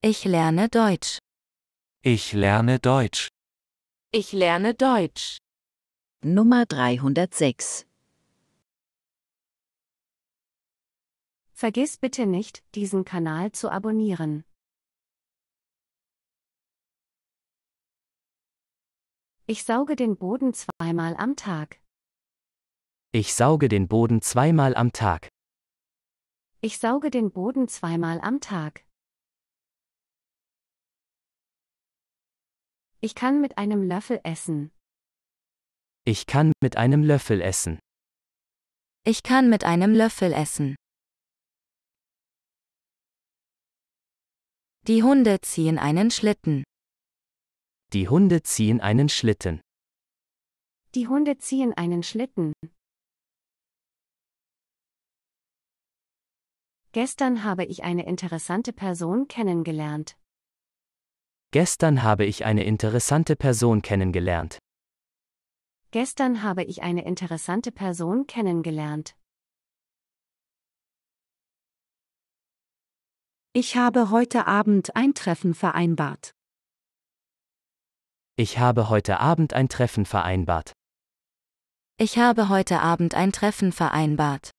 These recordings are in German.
Ich lerne Deutsch. Ich lerne Deutsch. Ich lerne Deutsch. Nummer 306. Vergiss bitte nicht, diesen Kanal zu abonnieren. Ich sauge den Boden zweimal am Tag. Ich sauge den Boden zweimal am Tag. Ich sauge den Boden zweimal am Tag. Ich kann mit einem Löffel essen. Ich kann mit einem Löffel essen. Ich kann mit einem Löffel essen. Die Hunde ziehen einen Schlitten. Die Hunde ziehen einen Schlitten. Die Hunde ziehen einen Schlitten. Gestern habe ich eine interessante Person kennengelernt. Gestern habe ich eine interessante Person kennengelernt. Gestern habe ich eine interessante Person kennengelernt. Ich habe heute Abend ein Treffen vereinbart. Ich habe heute Abend ein Treffen vereinbart. Ich habe heute Abend ein Treffen vereinbart.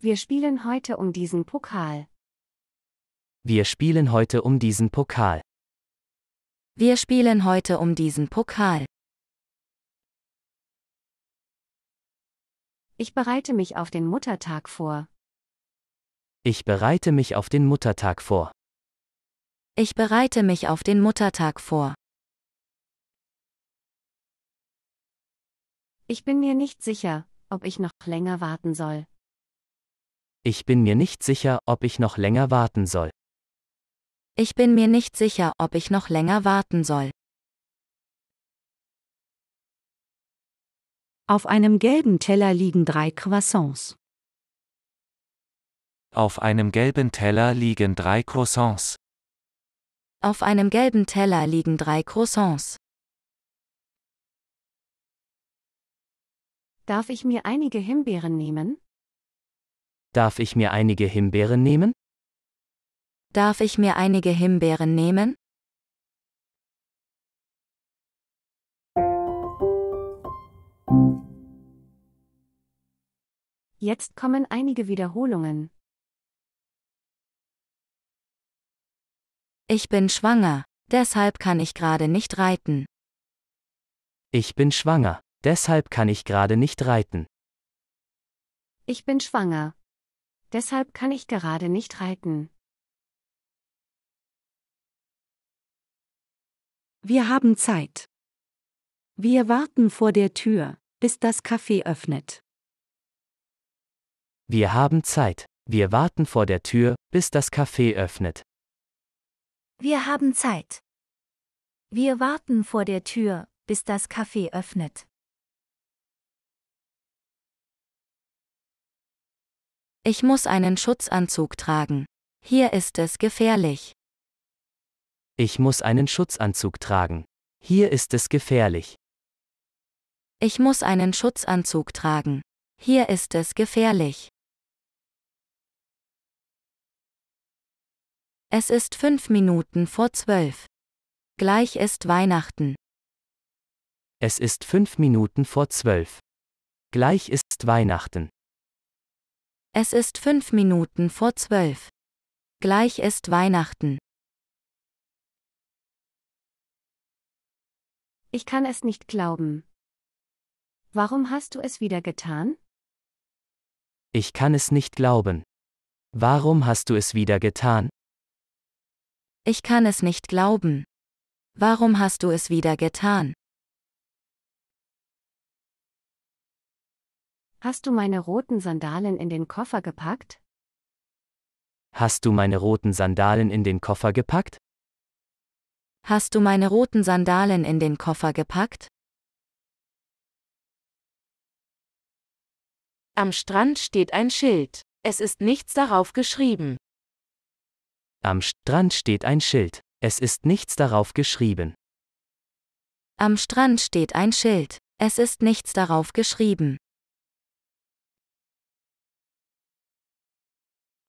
Wir spielen heute um diesen Pokal. Wir spielen heute um diesen Pokal. Wir spielen heute um diesen Pokal. Ich bereite mich auf den Muttertag vor. Ich bereite mich auf den Muttertag vor. Ich bereite mich auf den Muttertag vor. Ich bin mir nicht sicher, ob ich noch länger warten soll. Ich bin mir nicht sicher, ob ich noch länger warten soll. Ich bin mir nicht sicher, ob ich noch länger warten soll. Auf einem gelben Teller liegen drei Croissants. Auf einem gelben Teller liegen drei Croissants. Auf einem gelben Teller liegen drei Croissants. Darf ich mir einige Himbeeren nehmen? Darf ich mir einige Himbeeren nehmen? Darf ich mir einige Himbeeren nehmen? Jetzt kommen einige Wiederholungen. Ich bin schwanger, deshalb kann ich gerade nicht reiten. Ich bin schwanger, deshalb kann ich gerade nicht reiten. Ich bin schwanger. Deshalb kann ich gerade nicht reiten. Wir haben Zeit. Wir warten vor der Tür, bis das Café öffnet. Wir haben Zeit. Wir warten vor der Tür, bis das Café öffnet. Wir haben Zeit. Wir warten vor der Tür, bis das Café öffnet. Ich muss einen Schutzanzug tragen. Hier ist es gefährlich. Ich muss einen Schutzanzug tragen. Hier ist es gefährlich. Ich muss einen Schutzanzug tragen. Hier ist es gefährlich. Es ist fünf Minuten vor zwölf. Gleich ist Weihnachten. Es ist fünf Minuten vor zwölf. Gleich ist Weihnachten. Es ist fünf Minuten vor zwölf. Gleich ist Weihnachten. Ich kann es nicht glauben. Warum hast du es wieder getan? Ich kann es nicht glauben. Warum hast du es wieder getan? Ich kann es nicht glauben. Warum hast du es wieder getan? Hast du meine roten Sandalen in den Koffer gepackt? Hast du meine roten Sandalen in den Koffer gepackt? Hast du meine roten Sandalen in den Koffer gepackt? Am Strand steht ein Schild. Es ist nichts darauf geschrieben. Am Strand steht ein Schild. Es ist nichts darauf geschrieben. Am Strand steht ein Schild. Es ist nichts darauf geschrieben.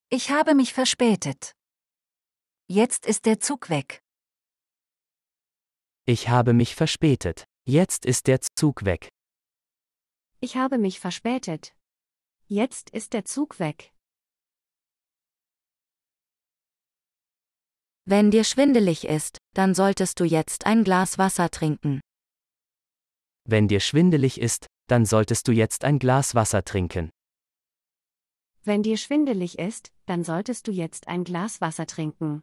Ich habe mich verspätet. Jetzt ist der Zug weg. Ich habe mich verspätet. Jetzt ist der Zug weg. Ich habe mich verspätet. Jetzt ist der Zug weg. Wenn dir schwindelig ist, dann solltest du jetzt ein Glas Wasser trinken. Wenn dir schwindelig ist, dann solltest du jetzt ein Glas Wasser trinken. Wenn dir schwindelig ist, dann solltest du jetzt ein Glas Wasser trinken.